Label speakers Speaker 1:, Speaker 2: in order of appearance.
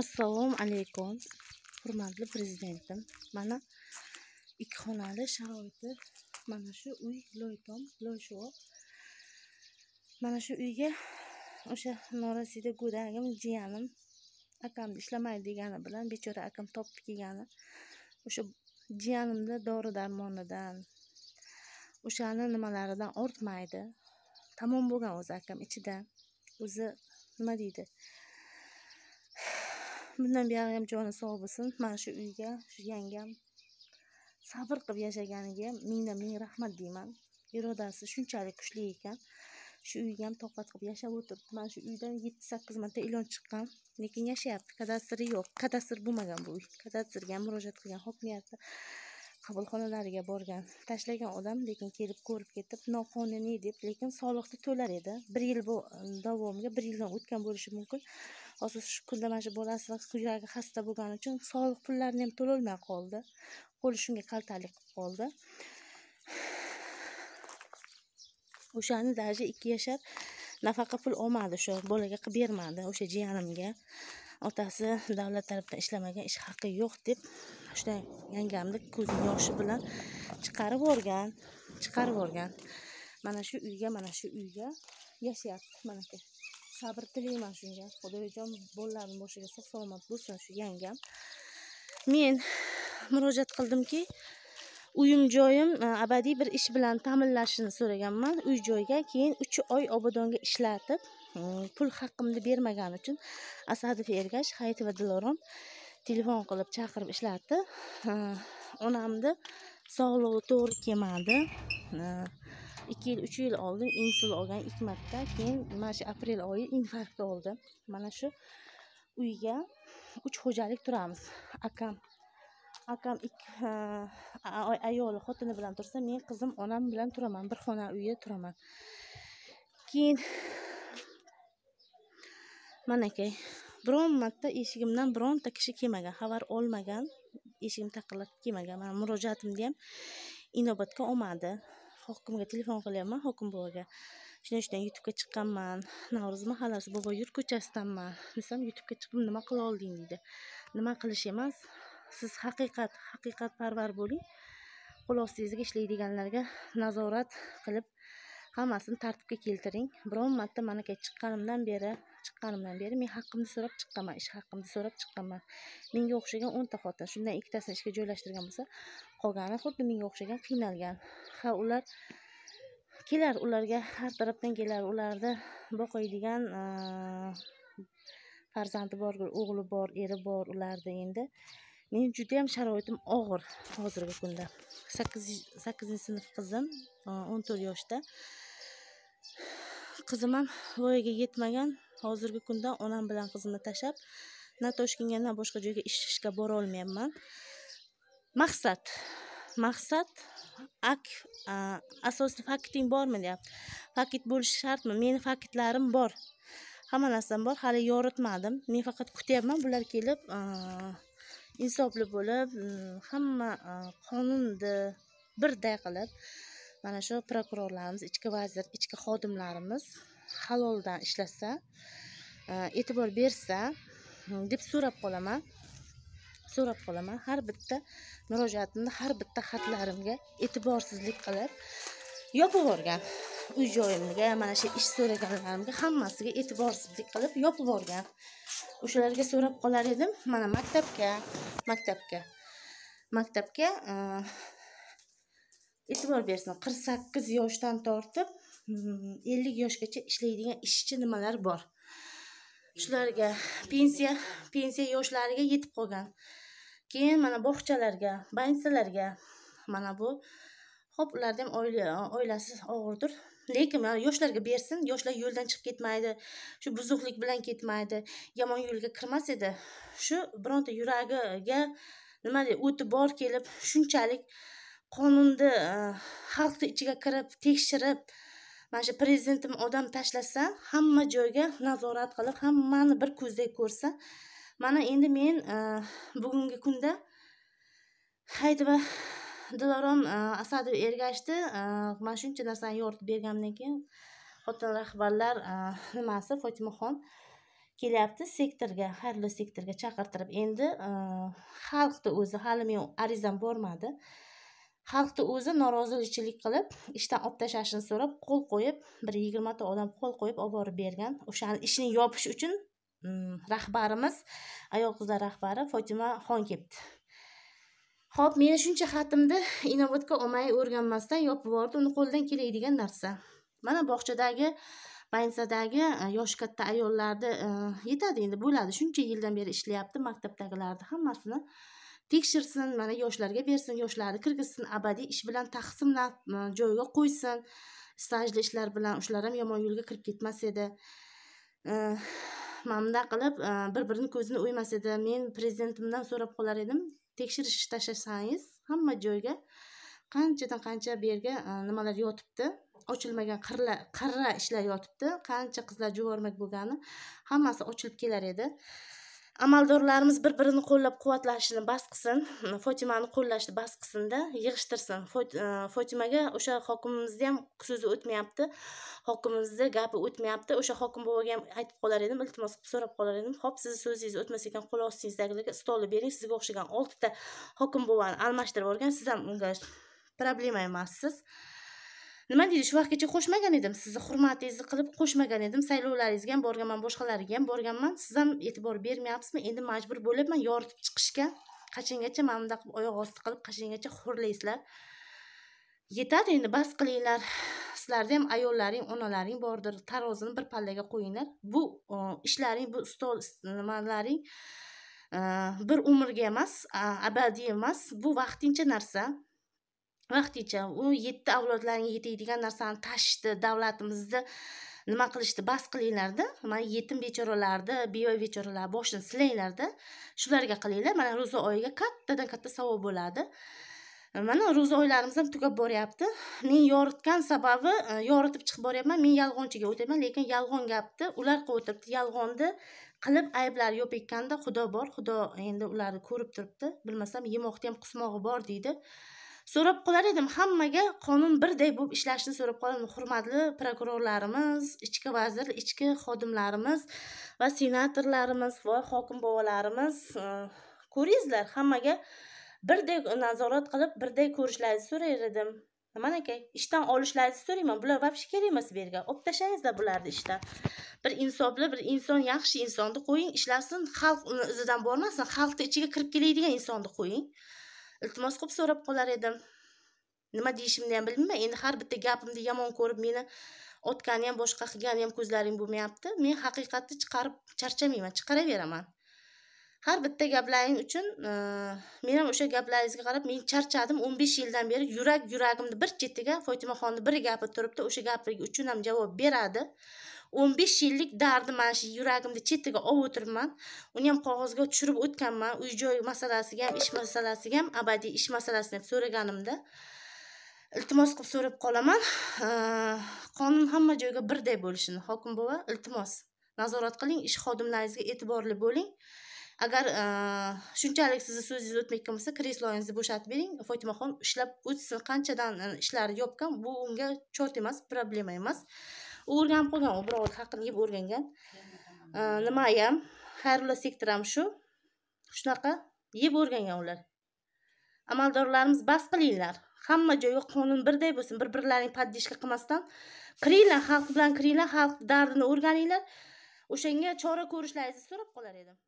Speaker 1: assalomu alaykum hurmatli prezidentim mana ikki xonali sharoiti mana shu uy loytom loyshuo mana shu uyga o'sha norasida go'dagim jiyanim akamni ishlamaydi degani bilan bechora akam topib kelgani o'sha jiyanimni dori darmonidan o'shani nimalaridan ortmaydi tamom bo'lgan o'zi akam ichida o'zi nima deydi bundan buyog'i ham joni sog' bo'lsin mana shu uyga shu yangam sabr qilib yashaganiga mingdan ming rahmat deyman irodasi shunchalik kuchli ekan shu uyga ham toqat qilib yashab o'tiribdi mana shu uydan yetti sakkiz marta ilon chiqqan lekin yashayapti kadastri yo'q kadastr bo'lmagan bu uy kadastrga murojaat qilgan hokimiyatni qabulxonalariga borgan tashlagan odam lekin kelib ko'rib ketib noqonuniy deb lekin soliqni to'lar edi bir yil davomiga bir yildan o'tgan bo'lishi mumkin hozir shu kunda mana shu bolasi yuragi xasta bo'lgani uchun soliq pullarini ham to'lolmay qoldi qo'li shunga kaltalik qilib qoldi o'shani даже ikki yashar nafaqa pul olmadi o'sha bolaga qilib bermadi o'sha jiyanimga otasi davlat tarafdan ishlamagan ish haqi yo'q deb shunday yangamni ko'zini yoshi bilan chiqarib yuborgan chiqarib yuborgan mana shu uyga mana shu uyga yashayapti manaka sabr tilayman shunga xudoyojon bolalarni boshiga sog' salomat bo'lsin shu yangam men murojaat qildimki uyim joyim e, abadiy bir ish bilan ta'minlashini so'raganman uy joyga keyin uch oy obodonga ishlatib e, pul haqqimni bermagani uchun asadov ergash va dilorom telefon qilib chaqirib ishlatdi e, onamni sog'lig'i to'g'ri kelmadi ikki yil uch yil oldin insul olgan ikki marta keyin mana shu aprel oyi infarkt oldi mana shu uyga uch xo'jalik turamiz akam akam ikki ayoli xotini bilan tursa men qizim onam bilan turaman bir xona uyda turaman keyin manakay biron marta eshigimdan bironta kishi kelmagan xabar olmagan eshigim taqillatib kelmagan mana murojaatimni ham inobatga olmadi hokimga telefon qilyapman hokim buvaga shundan shundan youtubega chiqqanman navro'z mahallasi bobo yurt ko'chasidanman desam youtubega chiqib nima qila olding deydi nima qilish emas siz haqiqat haqiqatparvar bo'ling qo'l ostingizga ishlaydiganlarga nazorat qilib hammasini tartibga keltiring biron marta manaka chiqqanimdan beri chiqqanimdan beri men haqqimni so'rab chiqqanman ish haqqimni so'rab chiqqanman menga o'xshagan o'nta xotin shundan ikkitasini ishga joylashtirgan bo'lsa qolgani xuddi menga o'xshagan qiynalgan ha ular kelar ularga har tarafdan kelar ularni boqiydigan farzandi bor o'g'li bor eri bor ularni endi meni judayam sharoitim og'ir hozirgi kunda sakkizinchi sinf qizim o'n to'rt yoshda qizim ham voyaga yetmagan hozirgi kunda onam bilan qizimni tashlab na toshkentga na boshqa joyga ishga bora olmayapman maqsad maqsad ak asosiy fakiting bormi deyapti fakit bo'lishi shartmi meni faktlarim bor hamma narsam bor hali yoritmadim men faqat kutyapman bular kelib insofli bo'lib hamma qonunni birday qilib mana shu prokurorlarimiz ichki vazir ichki xodimlarimiz haloldan ishlasa e, e'tibor bersa hmm, deb so'rab qolaman so'rab qolaman har bitta murojaatimni har bitta xatlarimga e'tiborsizlik qilib yopib yuborgan uy joyimga mana shu ish so'raganlarimga hammasiga e'tiborsizlik qilib yopib yuborgan o'shalarga so'rab qolar edim mana maktabga maktabga maktabga e, e'tibor bersin qirq sakkiz yoshdan tortib hmm, ellik yoshgacha ishlaydigan ishchi nimalar bor shularga pensiya pensiya yoshlariga yetib qolgan keyin mana bog'chalarga больницalarga mana bu ho'p ularni ham oilasi og'irdir lekin mana yoshlarga bersin yoshlar yo'ldan chiqib ketmaydi shu buzuqlik bilan ketmaydi yomon yo'lga kirmas edi shu bironta yuragiga nima deydi o'ti bor kelib shunchalik qonunni xalqni ichiga kirib tekshirib mana shu prezidentim odam tashlasa hamma joyga nazorat qilib hammani bir ko'zdek ko'rsa mana endi men bugungi kunda haydiva dilorom asadov ergashdi mana shuncha narsani yoritib berganimdan keyin xotin rahbarlar nimasi fotimaxon kelyapti sektorga har sektorga chaqirtirib endi xalqni o'zi hali men arizam bormadi xalqni o'zi norozilikchilik qilib ishdan olib tashlashini so'rab qo'l qo'yib bir yigirmata odam qo'l qo'yib olib borib bergan o'shani ishni yopish uchun mm, rahbarimiz ayol qizlar rahbari fotima xon kelibdi ho'p meni shuncha xatimni inobatga olmay o'rganmasdan yopib yubordi uni qo'lidan keladigan narsa mana bog'chadagi больницадagi e, yoshi katta ayollarni e, yetadi endi bo'ladi shuncha yildan beri ishlayapti maktabdagilarni hammasini tekshirsin mana yoshlarga bersin yoshlarni kirgizsin abadiy ish bilan taqsimlab joyiga qo'ysin stajli ishlar bilan ushlar ham yomon yo'lga kirib ketmas edi mana bunday qilib bir birini ko'zini o'ymas edi men prezidentimdan so'rab qolar edim tekshirish tashlasangiz hamma joyga qanchadan qancha bu yerga nimalar yotibdi ochilmagan qirlar qirra ishlar yotibdi qancha qizlar juvormak bo'lgani hammasi ochilib kelar edi amaldorlarimiz bir birini qo'llab quvvatlashini bas qilsin fotimani qo'llashni bas qilsinda yig'ishtirsin e, fotimaga o'sha hokimimizni ham so'zi o'tmayapti hokimimizni gapi o'tmayapti o'sha hokim boboga ham aytib qolar edim iltimos qilib so'rab qolar edim ho'p sizni so'zingiz o'tmas ekan qo'l ostingizdagilarga stolni bering sizga o'xshagan oltita hokim boboni almashtirib yuborgan siz ham unga problema emassiz nima deydi shu vaqtgacha qo'shmagan edim sizni hurmatingizni qilib qo'shmagan edim saylovlaringizga ham borganman boshqalariga ham borganman siz ham e'tibor bermayapsizmi endi majbur bo'lyapman yoritib chiqishga qachongacha mana bunday qilib oyoq osti qilib qachongacha xo'rlaysizlar yetadi endi bas qilinglar sizlarda ham ayollaring onalaring bordir tarozini bir pallaga qo'yinglar bu ishlaring bu stol nimalaring e, bir umrga emas abadiy emas bu vaqtincha narsa vaqtincha u yetti avlodlarga yetadigan narsani tashishdi davlatimizni nima qilishdi bas qilinglarda mana yetim bechoralarni beva bechoralarni boshini silanglarda shularga qilinglar mana ro'za oyiga kattadan katta savob bo'ladi mana ro'za oylarimiz ham tugab boryapti men yoritgan sababi e, yoritib chiqib boryapman men yolg'onchiga o'taman lekin yolg'on gapni ular qilib o'tiribdi yolg'onni qilib ayblari yo'q ekanda xudo bor xudo endi ularni ko'rib turibdi bilmasam yemoqni ham qusmog'i bor deydi so'rab qolar edim hammaga qonun birday bo'lib ishlashini so'rab qolaman hurmatli prokurorlarimiz ichki vazir ichki xodimlarimiz va senatorlarimiz va hokim bobolarimiz e, ko'ringizlar hammaga birday nazorat qilib birday ko'rishlaringizni so'rar edim nimani aka ishdan olishlaringizni so'rayman bular вообще kerak emas bu yerga olib tashlangizlar bularni ishdan bir insofli bir inson yaxshi insonni qo'ying ishlasin xalq uni izidan bormasin xalqni ichiga kirib keladigan insonni qo'ying iltimos qilib so'rab qolar edim nima deyishimni ham bilmayman endi har bitta gapimni yomon ko'rib meni otgani ham boshqa qilgani ham ko'zlaring bo'lmayapti men haqiqatni chiqarib charchamayman chiqaraveraman har bitta gaplaring uchun e, men ham o'sha gaplaringizga qarab men charchadim o'n besh yildan beri yurak yuragimni bir chetiga fotimaxonni bir gapi turibdi o'sha gapiga uchun ham javob beradi o'n besh yillik dardi mana shu yuragimni chetiga o'tiribman uni ham qog'ozga tushirib o'tganman uy joy masalasiga ham ish masalasiga ham abadiy ish masalasini ham so'raganimda iltimos qilib so'rab qolaman e, qonun hamma joyga birday bo'lishini hokim bova iltimos nazorat qiling ish xodimlaringizga e'tiborli bo'ling agar e, shunchalik sizni so'zingiz o'tmayotgan bo'lsa kresloingizni bo'shatib bering fotimaxon ishlab o'tsin qanchadan e, ishlari yopgan bu unga chort emas problema emas o'rganib qolgan u birovni haqini yeb o'rgangan ham e, xayrulla sektor ham shu shunaqa yeb o'rgangan ular amaldorlarimiz bas qilinglar hamma joyi qonun birday bo'lsin bir birlaring poddishka qilmasdan kiringlar xalq bilan kiringlar xalq dardini o'rganinglar o'shanga chora ko'rishlaringizni so'rab qolar edim